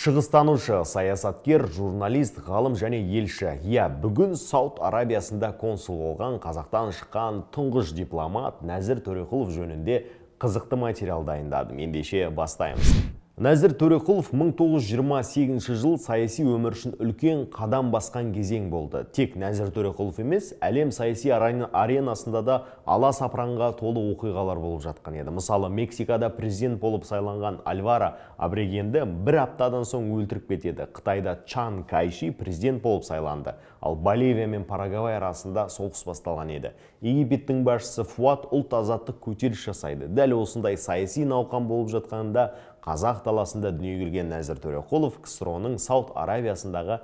шығыстанушы саясаткер журналист ғалым және елші иә бүгін сауд арабиясында консул болған қазақтан шыққан тұңғыш дипломат нәзір төреқұлов жөнінде қызықты материал дайындадым ендеше бастаймыз Нәзір Төреқұлов 1928 жыл саяси өмір үшін үлкен қадам басқан кезең болды. Тек Нәзір Төреқұлов емес, әлем саяси аренасында да ала сапранға толы оқиғалар болып жатқан еді. Мысалы, Мексикада президент болып сайланған Альвара Абрегенді бір аптадан соң өлтіріп кетеді. Қытайда Чан Кайши президент болып сайланды. Ал Боливия мен Парагавай арасында соғыс басталған еді. Египеттің басшысы Фуат ұлт азаттық көтеріліс жасайды. Дәл осындай саяси науқан болып жатқанда қазақ даласында дүниеге келген нәзір төреқұлов ксро-ның сауд аравиясындағы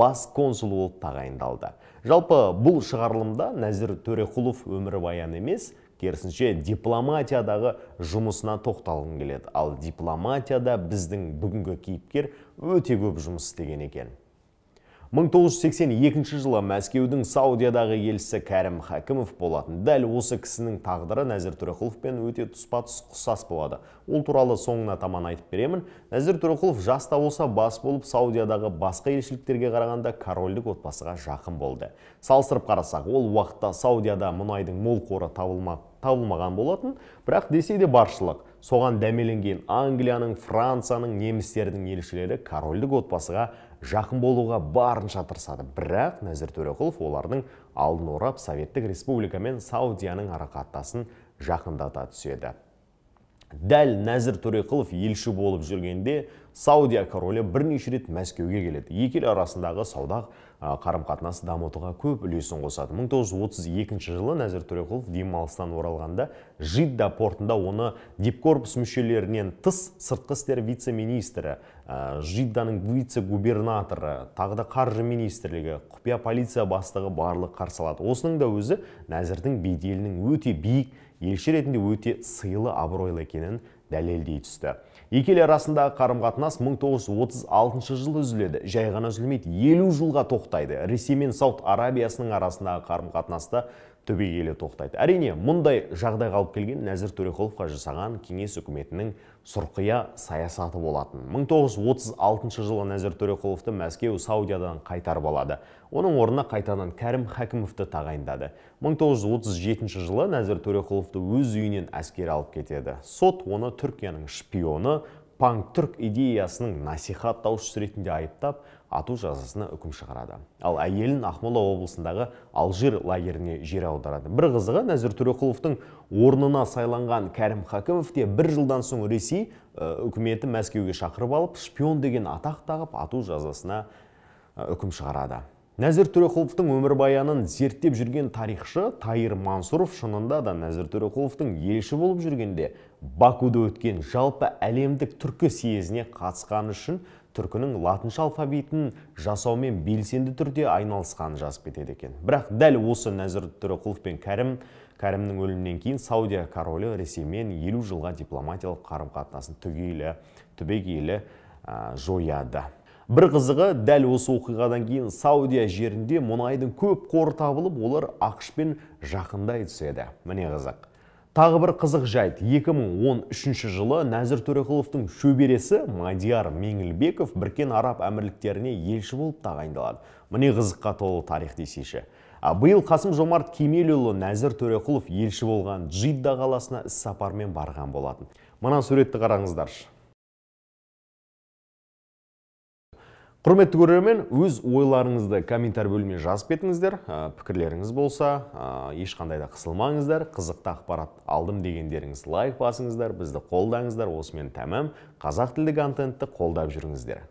бас консулы болып тағайындалды жалпы бұл шығарылымда нәзір төреқұлов өмірбаян емес керісінше дипломатиядағы жұмысына тоқталғым келеді ал дипломатияда біздің бүгінгі кейіпкер өте көп жұмыс істеген екен 1982 жылы Мәскеудің Саудиядағы елшісі Кәрім Хәкімов болатын. Дәл осы кісінің тағдыры Нәзір Төрекұловпен өте тұспа-тұс құсас болады. Ол туралы соңына таман айтып беремін. Нәзір Төрекұлов жаста болса бас болып Саудиядағы басқа елшіліктерге қарағанда корольдік отбасыға жақын болды. Салыстырып қарасақ, ол уақытта Саудияда мұнайдың мол қоры табылмаған болатын бірақ десе де баршылық соған дәмеленген англияның францияның немістердің елшілері корольдік отбасыға жақын болуға барын тырысады бірақ нәзір төреқұлов олардың алдын орап советтік республика мен саудияның арақатынасын жақындата түседі дәл нәзір төреқұлов елші болып жүргенде Саудия королі бірнеше рет Мәскеуге келеді. Екі ел арасындағы сауда қарым қатынас дамытуға көп үлесін қосады. 1932 жылы Нәзір Төреқұлов демалыстан оралғанда Жидда портында оны дипкорпус мүшелерінен тыс сыртқы істер вице-министрі, Жидданың вице-губернаторы, тағы да қаржы министрлігі, құпия полиция бастығы барлық қарсы алады. Осының да өзі Нәзірдің беделінің өте биік елші ретінде өте сыйлы абыройлы екенін дәлелдей түсті екі ел арасындағы қарым қатынас 1936 жылы үзіледі жай ғана үзілмейді елу жылға тоқтайды ресей мен сауд арабиясының арасындағы қарым қатынасты түбегейлі тоқтайды әрине мұндай жағдай қалып келген нәзір төреқұловқа жасаған кеңес үкіметінің сұрқия саясаты болатын 1936 жылы нәзір төреқұловты мәскеу саудиядан қайтарып алады оның орнына қайтадан кәрім хәкімовті тағайындады 1937 жылы нәзір төреқұловты өз үйінен әскер алып кетеді сот оны түркияның шпионы панк түрк идеясының насихаттаушысы ретінде айыптап ату жазасына үкім шығарады ал әйелін ақмола облысындағы алжир лагеріне жер аударады бір қызығы нәзір төреқұловтың орнына сайланған кәрім хакімов те бір жылдан соң ресей үкіметі мәскеуге шақырып алып шпион деген атақ тағып ату жазасына үкім шығарады нәзір төреқұловтың өмірбаянын зерттеп жүрген тарихшы тайыр мансұров шынында да нәзір төреқұловтың елші болып жүргенде бакуда өткен жалпы әлемдік түркі съезіне қатысқаны үшін түркінің латынша алфавитін жасаумен белсенді түрде айналысқанын жазып кетеді екен бірақ дәл осы нәзір төреқұлов пен кәрім кәрімнің өлімінен кейін саудия королі ресеймен елу жылға дипломатиялық қарым қатынасын түгелі түбегейлі жояды бір қызығы дәл осы оқиғадан кейін саудия жерінде мұнайдың көп қоры табылып олар АқШпен жақындай түседі міне қызық Тағы бір қызық жайт, 2013 жылы Нәзір Төреқұловтың шөбересі Мадияр Меңілбеков Біркен Араб әмірліктеріне елші болып тағайындалады. Міне қызыққа толы тарих десейші. Биыл Қасым Жомарт Кемелұлы Нәзір Төреқұлов елші болған Джидда қаласына іс сапармен барған болатын. Мына суретті қараңыздаршы. құрметті көрермен өз ойларыңызды комментарий бөліміне жазып кетіңіздер пікірлеріңіз болса ешқандай да қысылмаңыздар қызықты ақпарат алдым дегендеріңіз лайк басыңыздар бізді қолдаңыздар осымен тәмам қазақ тілді контентті қолдап жүріңіздер